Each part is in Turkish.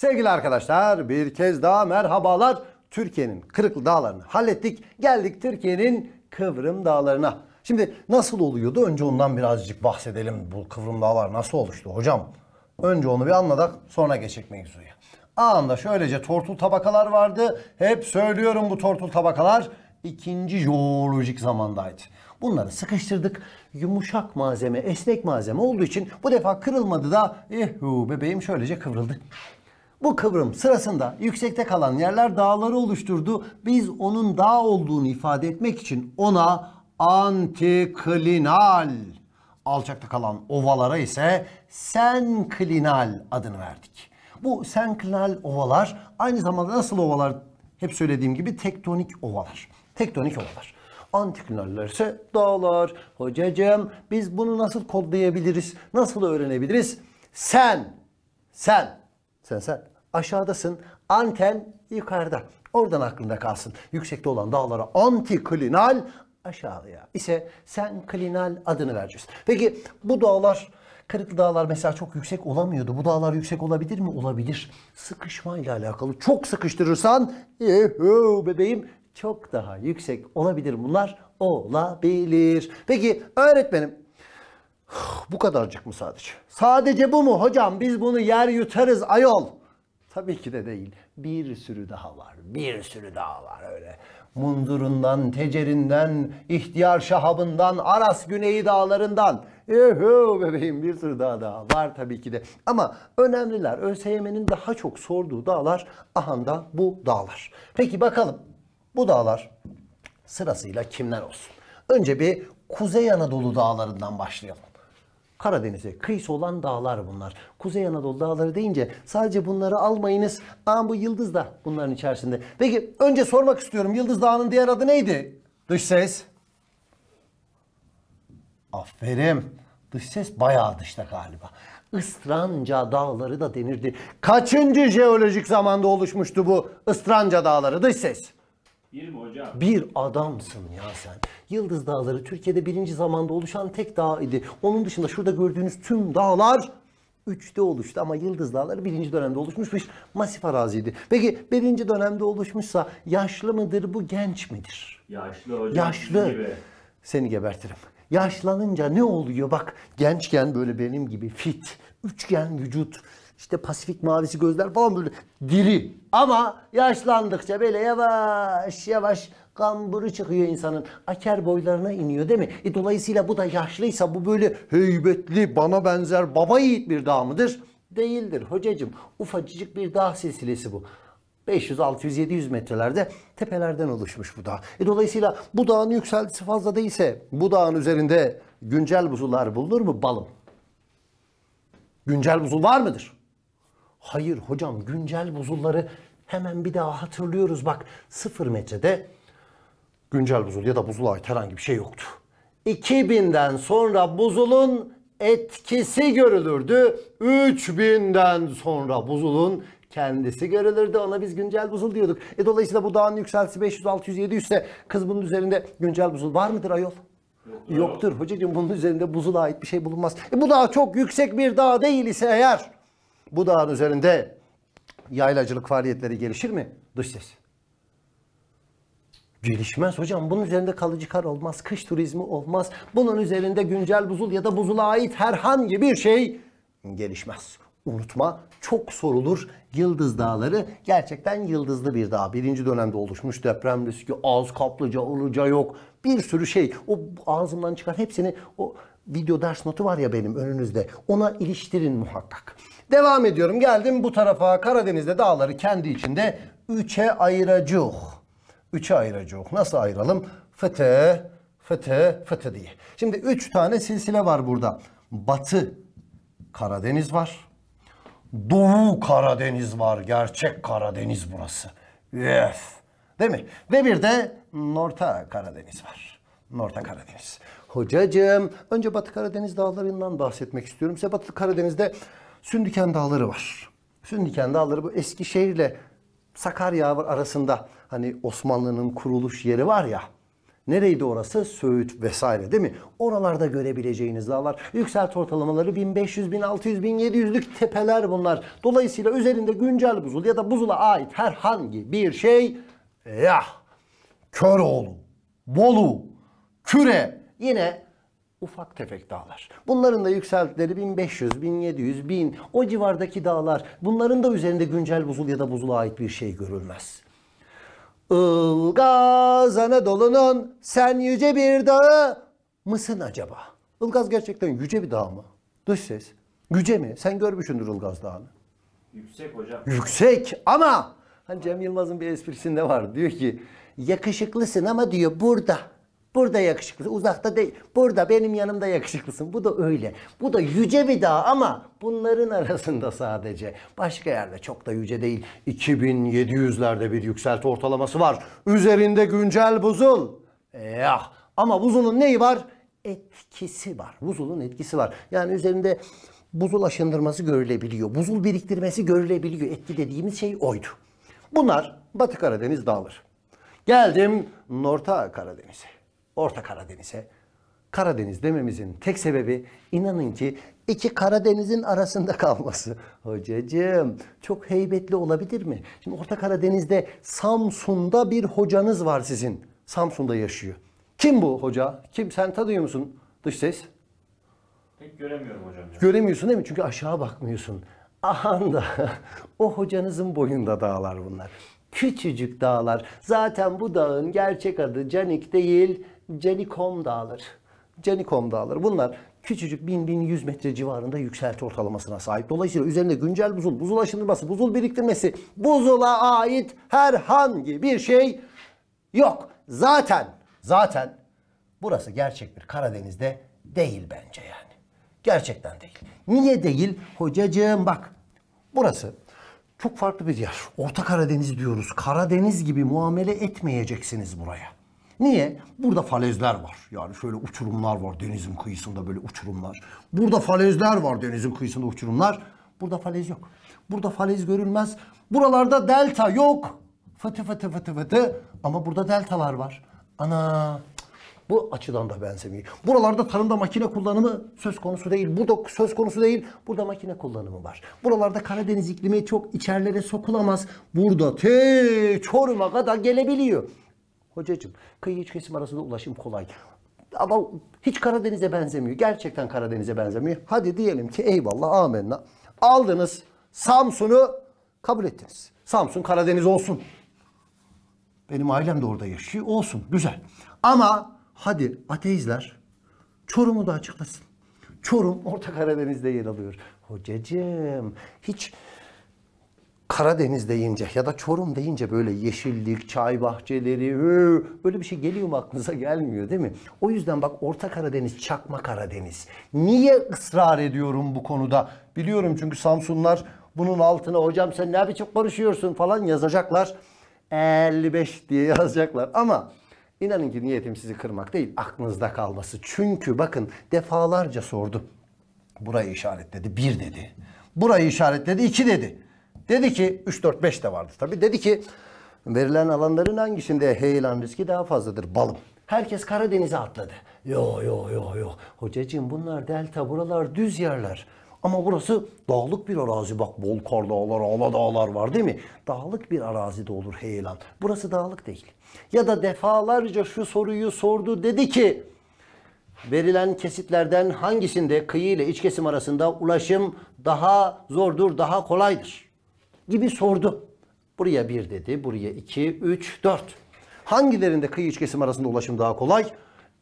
Sevgili arkadaşlar bir kez daha merhabalar. Türkiye'nin Kırıklı Dağları'nı hallettik. Geldik Türkiye'nin Kıvrım Dağları'na. Şimdi nasıl oluyordu? Önce ondan birazcık bahsedelim. Bu Kıvrım Dağlar nasıl oluştu hocam? Önce onu bir anladık sonra geçecek mevzuya. Ağında şöylece tortul tabakalar vardı. Hep söylüyorum bu tortul tabakalar ikinci jeolojik zamandaydı. Bunları sıkıştırdık. Yumuşak malzeme, esnek malzeme olduğu için bu defa kırılmadı da ehu bebeğim şöylece kıvrıldı. Bu kıvrım sırasında yüksekte kalan yerler dağları oluşturdu. Biz onun dağ olduğunu ifade etmek için ona antiklinal, alçakta kalan ovalara ise senklinal adını verdik. Bu senklinal ovalar aynı zamanda nasıl ovalar? Hep söylediğim gibi tektonik ovalar. Tektonik ovalar. Antiklinaller ise dağlar. Hocacığım biz bunu nasıl kodlayabiliriz? Nasıl öğrenebiliriz? Sen, sen sen sen aşağıdasın. Anten yukarıda. Oradan aklında kalsın. Yüksekte olan dağlara antiklinal aşağıya ise sen klinal adını vereceğiz. Peki bu dağlar Kırıklı dağlar mesela çok yüksek olamıyordu. Bu dağlar yüksek olabilir mi? Olabilir. Sıkışma ile alakalı. Çok sıkıştırırsan yuhu bebeğim çok daha yüksek olabilir bunlar. Olabilir. Peki öğretmenim bu kadarcık mı sadece? Sadece bu mu hocam? Biz bunu yer yutarız ayol. Tabii ki de değil. Bir sürü daha var. Bir sürü daha var öyle. Mundurundan, Tecerinden, İhtiyar Şahabından, Aras Güneyi Dağlarından. Yuhu bebeğim bir sürü daha daha var tabii ki de. Ama önemliler ÖSYM'nin daha çok sorduğu dağlar ahanda bu dağlar. Peki bakalım bu dağlar sırasıyla kimler olsun? Önce bir Kuzey Anadolu dağlarından başlayalım. Karadeniz'e kıyısı olan dağlar bunlar. Kuzey Anadolu dağları deyince sadece bunları almayınız. Aa bu Yıldız da bunların içerisinde. Peki önce sormak istiyorum. Yıldız Dağı'nın diğer adı neydi? Dış ses. Aferin. Dış ses bayağı dışta galiba. Istranca dağları da denirdi. Kaçıncı jeolojik zamanda oluşmuştu bu Istranca dağları dış ses? 20 hocam. Bir adamsın ya sen. Yıldız Dağları Türkiye'de birinci zamanda oluşan tek dağ idi. Onun dışında şurada gördüğünüz tüm dağlar üçte oluştu ama Yıldız Dağları birinci dönemde oluşmuş bir masif araziydi. Peki birinci dönemde oluşmuşsa yaşlı mıdır bu genç midir? Yaşlı hocam. Yaşlı. Gibi. Seni gebertirim. Yaşlanınca ne oluyor? Bak gençken böyle benim gibi fit, üçgen vücut, işte Pasifik mavisi gözler falan böyle diri. Ama yaşlandıkça böyle yavaş yavaş kamburu çıkıyor insanın. Aker boylarına iniyor değil mi? E dolayısıyla bu da yaşlıysa bu böyle heybetli bana benzer baba yiğit bir dağ mıdır? Değildir hocacım. Ufacıcık bir dağ silsilesi bu. 500, 600, 700 metrelerde tepelerden oluşmuş bu dağ. E dolayısıyla bu dağın yükseltisi fazla değilse bu dağın üzerinde güncel buzullar bulunur mu? Balım. Güncel buzul var mıdır? Hayır hocam güncel buzulları hemen bir daha hatırlıyoruz. Bak sıfır metrede güncel buzul ya da buzula ait herhangi bir şey yoktu. 2000'den sonra buzulun etkisi görülürdü. 3000'den sonra buzulun kendisi görülürdü. Ona biz güncel buzul diyorduk. E dolayısıyla bu dağın yükseltisi 500, 600, 700 ise kız bunun üzerinde güncel buzul var mıdır ayol? Yoktur, Yoktur. hocacığım bunun üzerinde buzula ait bir şey bulunmaz. E bu dağ çok yüksek bir dağ değil ise eğer bu dağın üzerinde yaylacılık faaliyetleri gelişir mi? Dış ses. Gelişmez hocam. Bunun üzerinde kalıcı kar olmaz. Kış turizmi olmaz. Bunun üzerinde güncel buzul ya da buzula ait herhangi bir şey gelişmez. Unutma çok sorulur. Yıldız Dağları gerçekten yıldızlı bir dağ. Birinci dönemde oluşmuş deprem riski az, kaplıca, ılıca yok. Bir sürü şey. O ağzımdan çıkan hepsini o video ders notu var ya benim önünüzde. Ona iliştirin muhakkak. Devam ediyorum. Geldim bu tarafa Karadeniz'de dağları kendi içinde üçe ayıracak. Üçe ayıracak. Nasıl ayıralım? Fıtı, fıtı, fıtı diye. Şimdi üç tane silsile var burada. Batı Karadeniz var. Doğu Karadeniz var. Gerçek Karadeniz burası. Üf. Değil mi? Ve bir de Norta Karadeniz var. Norta Karadeniz. Hocacığım önce Batı Karadeniz dağlarından bahsetmek istiyorum. Size Batı Karadeniz'de Sündüken Dağları var. Sündüken Dağları bu Eskişehir ile Sakarya arasında hani Osmanlı'nın kuruluş yeri var ya. Nereydi orası? Söğüt vesaire değil mi? Oralarda görebileceğiniz dağlar. Yükselt ortalamaları 1500, 1600, 1700'lük tepeler bunlar. Dolayısıyla üzerinde güncel buzul ya da buzula ait herhangi bir şey ya Köroğlu, Bolu, küre yine ufak tefek dağlar. Bunların da yükseltileri 1500, 1700, 1000 o civardaki dağlar. Bunların da üzerinde güncel buzul ya da buzula ait bir şey görülmez. Ilgaz Anadolu'nun sen yüce bir dağı mısın acaba? Ilgaz gerçekten yüce bir dağ mı? Dış ses. Yüce mi? Sen görmüşsündür Ilgaz Dağı'nı. Yüksek hocam. Yüksek ama hani Cem Yılmaz'ın bir esprisinde var. Diyor ki yakışıklısın ama diyor burada Burada yakışıklısın. Uzakta değil. Burada benim yanımda yakışıklısın. Bu da öyle. Bu da yüce bir dağ ama bunların arasında sadece. Başka yerde çok da yüce değil. 2700'lerde bir yükselti ortalaması var. Üzerinde güncel buzul. Yah. Ama buzulun neyi var? Etkisi var. Buzulun etkisi var. Yani üzerinde buzul aşındırması görülebiliyor. Buzul biriktirmesi görülebiliyor. Etki dediğimiz şey oydu. Bunlar Batı Karadeniz dağları. Geldim Norta Karadeniz'e. Orta Karadeniz'e. Karadeniz dememizin tek sebebi inanın ki iki Karadeniz'in arasında kalması. Hocacığım çok heybetli olabilir mi? Şimdi Orta Karadeniz'de Samsun'da bir hocanız var sizin. Samsun'da yaşıyor. Kim bu hoca? Kim? Sen tanıyor musun dış ses? Pek göremiyorum hocam. Göremiyorsun değil mi? Çünkü aşağı bakmıyorsun. Ahanda o hocanızın boyunda dağlar bunlar. Küçücük dağlar. Zaten bu dağın gerçek adı Canik değil, Cenikom Dağları. Cenikom Dağları. Bunlar küçücük 1000-1100 metre civarında yükselti ortalamasına sahip. Dolayısıyla üzerinde güncel buzul, buzul aşındırması, buzul biriktirmesi, buzula ait herhangi bir şey yok. Zaten, zaten burası gerçek bir Karadeniz'de değil bence yani. Gerçekten değil. Niye değil? Hocacığım bak burası çok farklı bir yer. Orta Karadeniz diyoruz. Karadeniz gibi muamele etmeyeceksiniz buraya. Niye? Burada falezler var. Yani şöyle uçurumlar var denizin kıyısında böyle uçurumlar. Burada falezler var denizin kıyısında uçurumlar. Burada falez yok. Burada falez görülmez. Buralarda delta yok. Fıtı fıtı fıtı fıtı. Ama burada deltalar var. Ana bu açıdan da benzemiyor. Buralarda tarımda makine kullanımı söz konusu değil. Burada söz konusu değil. Burada makine kullanımı var. Buralarda Karadeniz iklimi çok içerilere sokulamaz. Burada te Çorum'a kadar gelebiliyor. Hocacığım kıyı iç kesim arasında ulaşım kolay. Ama hiç Karadeniz'e benzemiyor. Gerçekten Karadeniz'e benzemiyor. Hadi diyelim ki eyvallah amenna. Aldınız Samsun'u kabul ettiniz. Samsun Karadeniz olsun. Benim ailem de orada yaşıyor. Olsun güzel. Ama hadi ateizler Çorum'u da açıklasın. Çorum Orta Karadeniz'de yer alıyor. Hocacığım hiç Karadeniz deyince ya da Çorum deyince böyle yeşillik, çay bahçeleri böyle bir şey geliyor mu aklınıza gelmiyor değil mi? O yüzden bak Orta Karadeniz, Çakma Karadeniz. Niye ısrar ediyorum bu konuda? Biliyorum çünkü Samsunlar bunun altına hocam sen ne biçim konuşuyorsun falan yazacaklar. 55 diye yazacaklar ama inanın ki niyetim sizi kırmak değil aklınızda kalması. Çünkü bakın defalarca sordu. Burayı işaretledi bir dedi. Burayı işaretledi iki dedi. Dedi ki 3-4-5 de vardı tabii. Dedi ki verilen alanların hangisinde heyelan riski daha fazladır? Balım. Herkes Karadeniz'e atladı. Yo yo yo yo. Hocacığım bunlar delta buralar düz yerler. Ama burası dağlık bir arazi. Bak bol kar dağlar, ala dağlar var değil mi? Dağlık bir arazide olur heyelan. Burası dağlık değil. Ya da defalarca şu soruyu sordu dedi ki verilen kesitlerden hangisinde kıyı ile iç kesim arasında ulaşım daha zordur, daha kolaydır? gibi sordu. Buraya bir dedi, buraya iki, üç, dört. Hangilerinde kıyı iç kesim arasında ulaşım daha kolay?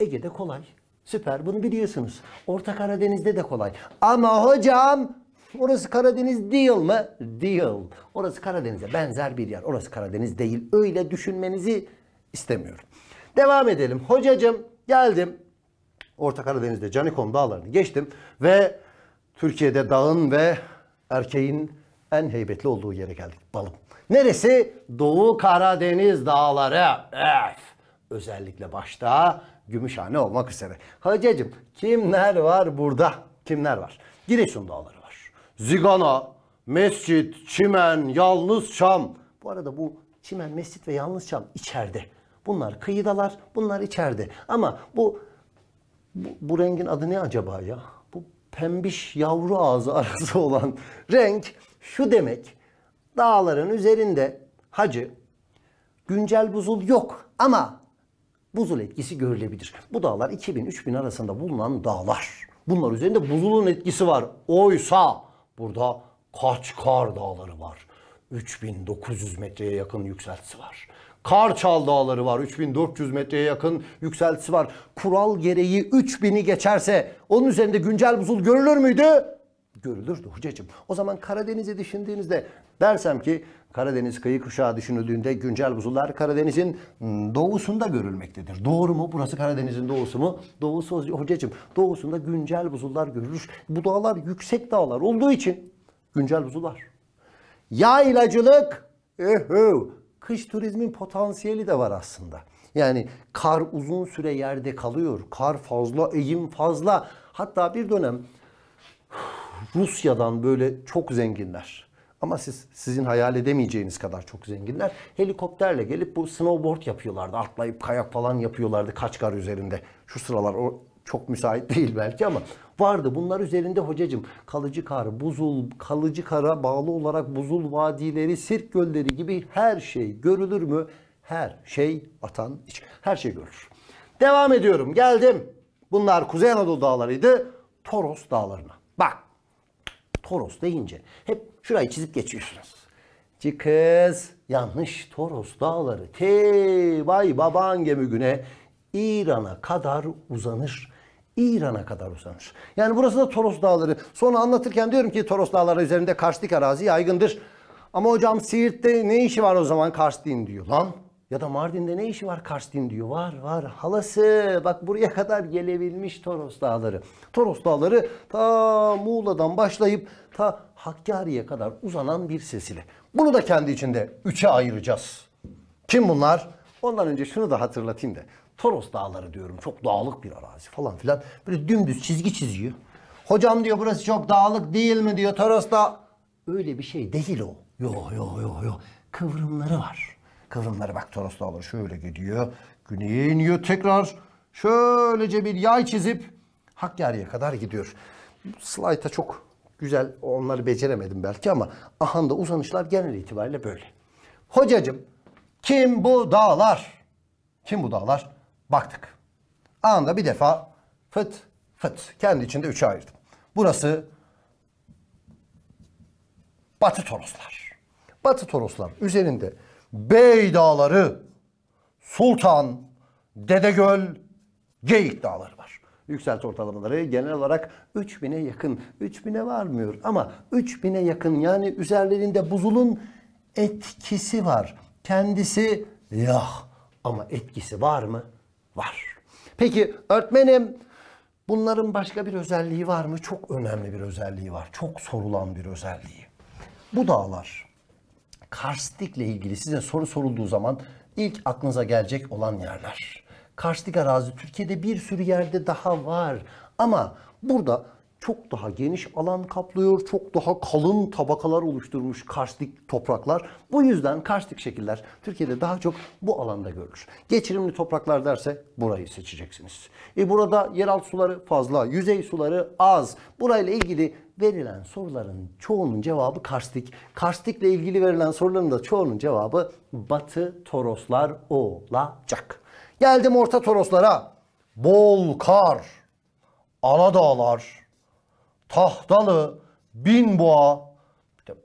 Ege'de kolay. Süper bunu biliyorsunuz. Orta Karadeniz'de de kolay. Ama hocam orası Karadeniz değil mi? Değil. Orası Karadeniz'e benzer bir yer. Orası Karadeniz değil. Öyle düşünmenizi istemiyorum. Devam edelim. Hocacım geldim. Orta Karadeniz'de Canikon dağlarını geçtim ve Türkiye'de dağın ve erkeğin en heybetli olduğu yere geldik. Balım. Neresi? Doğu Karadeniz dağları. Evet. Özellikle başta Gümüşhane olmak üzere. Hacıcığım kimler var burada? Kimler var? Giresun dağları var. Zigana, Mescit, Çimen, Yalnız Çam. Bu arada bu Çimen, Mescit ve Yalnız Çam içeride. Bunlar kıyıdalar, bunlar içeride. Ama bu bu, bu rengin adı ne acaba ya? Bu pembiş yavru ağzı arası olan renk şu demek dağların üzerinde hacı güncel buzul yok ama buzul etkisi görülebilir. Bu dağlar 2000-3000 arasında bulunan dağlar. Bunlar üzerinde buzulun etkisi var. Oysa burada kaç kar dağları var. 3900 metreye yakın yükseltisi var. Karçal Dağları var. 3400 metreye yakın yükseltisi var. Kural gereği 3000'i geçerse onun üzerinde güncel buzul görülür müydü? görülürdü hocacığım. O zaman Karadeniz'i düşündüğünüzde dersem ki Karadeniz kıyı kuşağı düşünüldüğünde güncel buzullar Karadeniz'in hmm, doğusunda görülmektedir. Doğru mu? Burası Karadeniz'in doğusu mu? Doğusu hocacığım. Doğusunda güncel buzullar görülür. Bu dağlar yüksek dağlar olduğu için güncel buzullar. Yaylacılık. Ehö. Kış turizmin potansiyeli de var aslında. Yani kar uzun süre yerde kalıyor. Kar fazla, eğim fazla. Hatta bir dönem Rusya'dan böyle çok zenginler. Ama siz sizin hayal edemeyeceğiniz kadar çok zenginler. Helikopterle gelip bu snowboard yapıyorlardı. Atlayıp kayak falan yapıyorlardı Kaçkar üzerinde. Şu sıralar o çok müsait değil belki ama vardı. Bunlar üzerinde hocacım kalıcı kar, buzul, kalıcı kara bağlı olarak buzul vadileri, sirk gölleri gibi her şey görülür mü? Her şey atan iç. Her şey görülür. Devam ediyorum. Geldim. Bunlar Kuzey Anadolu dağlarıydı. Toros dağlarına. Toros deyince hep şurayı çizip geçiyorsunuz. Çıkız yanlış Toros dağları Tebay baban gemi güne İran'a kadar uzanır. İran'a kadar uzanır. Yani burası da Toros Dağları. Sonra anlatırken diyorum ki Toros Dağları üzerinde karşılık arazi yaygındır. Ama hocam Siirt'te ne işi var o zaman Kars'tin diyor lan. Ya da Mardin'de ne işi var Karstin diyor. Var var halası bak buraya kadar gelebilmiş Toros Dağları. Toros Dağları ta Muğla'dan başlayıp ta Hakkari'ye kadar uzanan bir sesile. Bunu da kendi içinde üçe ayıracağız. Kim bunlar? Ondan önce şunu da hatırlatayım da. Toros Dağları diyorum çok dağlık bir arazi falan filan. Böyle dümdüz çizgi çiziyor. Hocam diyor burası çok dağlık değil mi diyor Toros da Öyle bir şey değil o. Yo yo yo yo. Kıvrımları var. Kıvrımları bak Toros Dağları şöyle gidiyor. Güneye iniyor tekrar. Şöylece bir yay çizip Hakkari'ye kadar gidiyor. Slayta çok güzel onları beceremedim belki ama ahanda uzanışlar genel itibariyle böyle. Hocacım kim bu dağlar? Kim bu dağlar? Baktık. Ahanda bir defa fıt fıt kendi içinde üçe ayırdım. Burası Batı Toroslar. Batı Toroslar üzerinde Bey Dağları, Sultan, Dedegöl, Geyik Dağları var. Yükselt ortalamaları genel olarak 3000'e yakın. 3000'e varmıyor ama 3000'e yakın yani üzerlerinde buzulun etkisi var. Kendisi ya ama etkisi var mı? Var. Peki öğretmenim bunların başka bir özelliği var mı? Çok önemli bir özelliği var. Çok sorulan bir özelliği. Bu dağlar karstikle ilgili size soru sorulduğu zaman ilk aklınıza gelecek olan yerler. Karstik arazi Türkiye'de bir sürü yerde daha var ama burada çok daha geniş alan kaplıyor, çok daha kalın tabakalar oluşturmuş karstik topraklar. Bu yüzden karstik şekiller Türkiye'de daha çok bu alanda görülür. Geçirimli topraklar derse burayı seçeceksiniz. E burada yeraltı suları fazla, yüzey suları az. Burayla ilgili verilen soruların çoğunun cevabı karstik. Karstikle ilgili verilen soruların da çoğunun cevabı Batı Toroslar olacak. Geldim Orta Toroslara. Bol kar, ana dağlar, Tahtalı, Binboğa,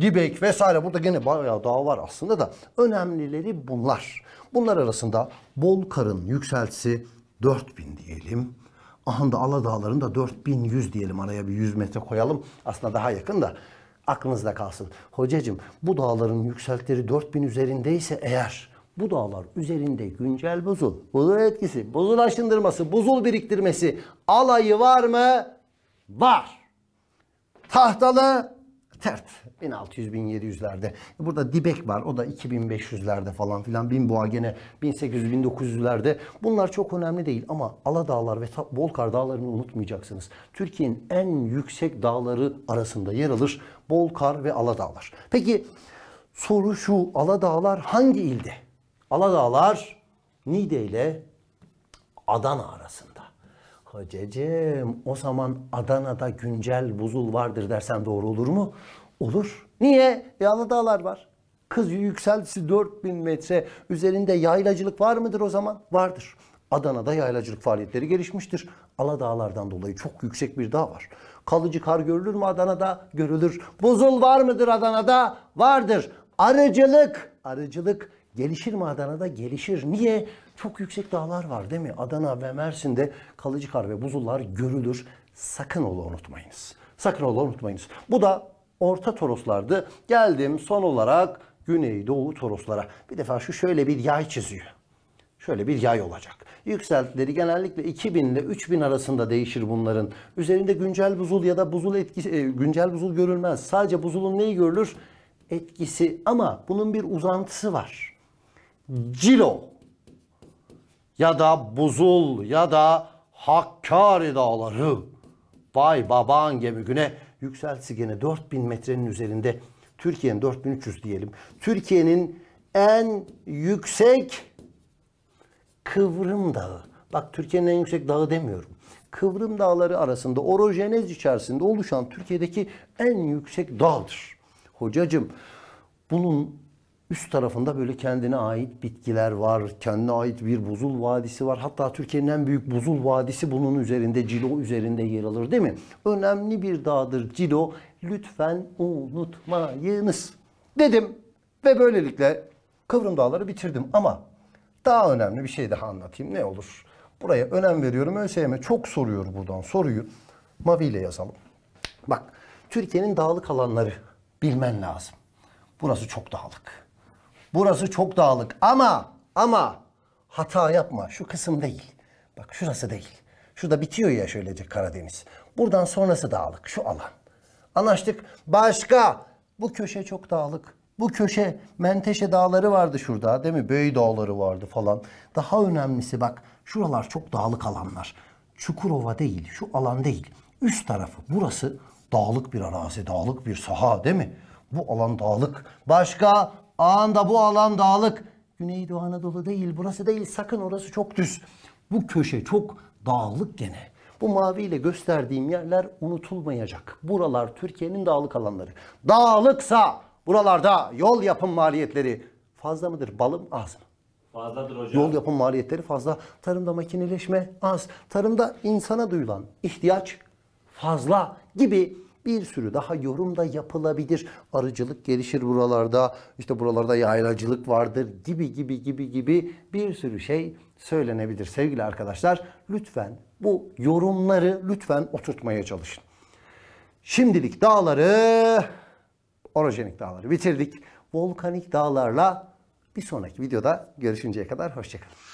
Dibek vesaire burada gene bayağı dağ var aslında da önemlileri bunlar. Bunlar arasında Bolkarın karın yükseltisi 4000 diyelim. da Ahanda Aladağları'nda 4100 diyelim araya bir 100 metre koyalım. Aslında daha yakın da aklınızda kalsın. Hocacım bu dağların yükseltileri 4000 üzerindeyse eğer bu dağlar üzerinde güncel buzul, buzul etkisi, buzul aşındırması, buzul biriktirmesi alayı var mı? Var. Tahtalı tert 1600-1700'lerde. Burada dibek var o da 2500'lerde falan filan. Binboğa gene 1800-1900'lerde. Bunlar çok önemli değil ama Aladağlar ve Bolkar dağlarını unutmayacaksınız. Türkiye'nin en yüksek dağları arasında yer alır Bolkar ve Aladağlar. Peki soru şu Aladağlar hangi ilde? Aladağlar Niğde ile Adana arasında. Hocacığım o zaman Adana'da güncel buzul vardır dersen doğru olur mu? Olur. Niye? Yağlı dağlar var. Kız yükseltisi 4000 metre üzerinde yaylacılık var mıdır o zaman? Vardır. Adana'da yaylacılık faaliyetleri gelişmiştir. Aladağlardan dolayı çok yüksek bir dağ var. Kalıcı kar görülür mü Adana'da? Görülür. Buzul var mıdır Adana'da? Vardır. Arıcılık, arıcılık Gelişir mi Adana'da? Gelişir. Niye? Çok yüksek dağlar var değil mi? Adana ve Mersin'de kalıcı kar ve buzullar görülür. Sakın ola unutmayınız. Sakın ola unutmayınız. Bu da Orta Toroslardı. Geldim son olarak Güneydoğu Toroslara. Bir defa şu şöyle bir yay çiziyor. Şöyle bir yay olacak. Yükseltileri genellikle 2000 ile 3000 arasında değişir bunların. Üzerinde güncel buzul ya da buzul etkisi, e, güncel buzul görülmez. Sadece buzulun neyi görülür? Etkisi ama bunun bir uzantısı var. Cilo ya da Buzul ya da Hakkari dağları Bay Babaan gemi güne yükseltisi gene 4000 metrenin üzerinde Türkiye'nin 4300 diyelim. Türkiye'nin en yüksek Kıvrım Dağı. Bak Türkiye'nin en yüksek dağı demiyorum. Kıvrım Dağları arasında orojenez içerisinde oluşan Türkiye'deki en yüksek dağdır. Hocacım bunun Üst tarafında böyle kendine ait bitkiler var, kendine ait bir buzul vadisi var. Hatta Türkiye'nin en büyük buzul vadisi bunun üzerinde, Cilo üzerinde yer alır değil mi? Önemli bir dağdır Cilo. Lütfen unutmayınız dedim ve böylelikle Kıvrım Dağları bitirdim ama daha önemli bir şey daha anlatayım ne olur. Buraya önem veriyorum. ÖSYM çok soruyor buradan soruyu. Mavi ile yazalım. Bak Türkiye'nin dağlık alanları bilmen lazım. Burası çok dağlık. Burası çok dağlık ama ama hata yapma. Şu kısım değil. Bak şurası değil. Şurada bitiyor ya şöylece Karadeniz. Buradan sonrası dağlık. Şu alan. Anlaştık. Başka. Bu köşe çok dağlık. Bu köşe Menteşe dağları vardı şurada değil mi? Böy dağları vardı falan. Daha önemlisi bak şuralar çok dağlık alanlar. Çukurova değil şu alan değil. Üst tarafı burası dağlık bir arazi, dağlık bir saha değil mi? Bu alan dağlık. Başka Anda bu alan dağlık. Güneydoğu Anadolu değil. Burası değil. Sakın orası çok düz. Bu köşe çok dağlık gene. Bu maviyle gösterdiğim yerler unutulmayacak. Buralar Türkiye'nin dağlık alanları. Dağlıksa buralarda yol yapım maliyetleri fazla mıdır? Balım az mı? Fazladır hocam. Yol yapım maliyetleri fazla. Tarımda makineleşme az. Tarımda insana duyulan ihtiyaç fazla gibi bir sürü daha yorum da yapılabilir. Arıcılık gelişir buralarda, işte buralarda yaylacılık vardır gibi gibi gibi gibi bir sürü şey söylenebilir. Sevgili arkadaşlar lütfen bu yorumları lütfen oturtmaya çalışın. Şimdilik dağları, orojenik dağları bitirdik. Volkanik dağlarla bir sonraki videoda görüşünceye kadar hoşçakalın.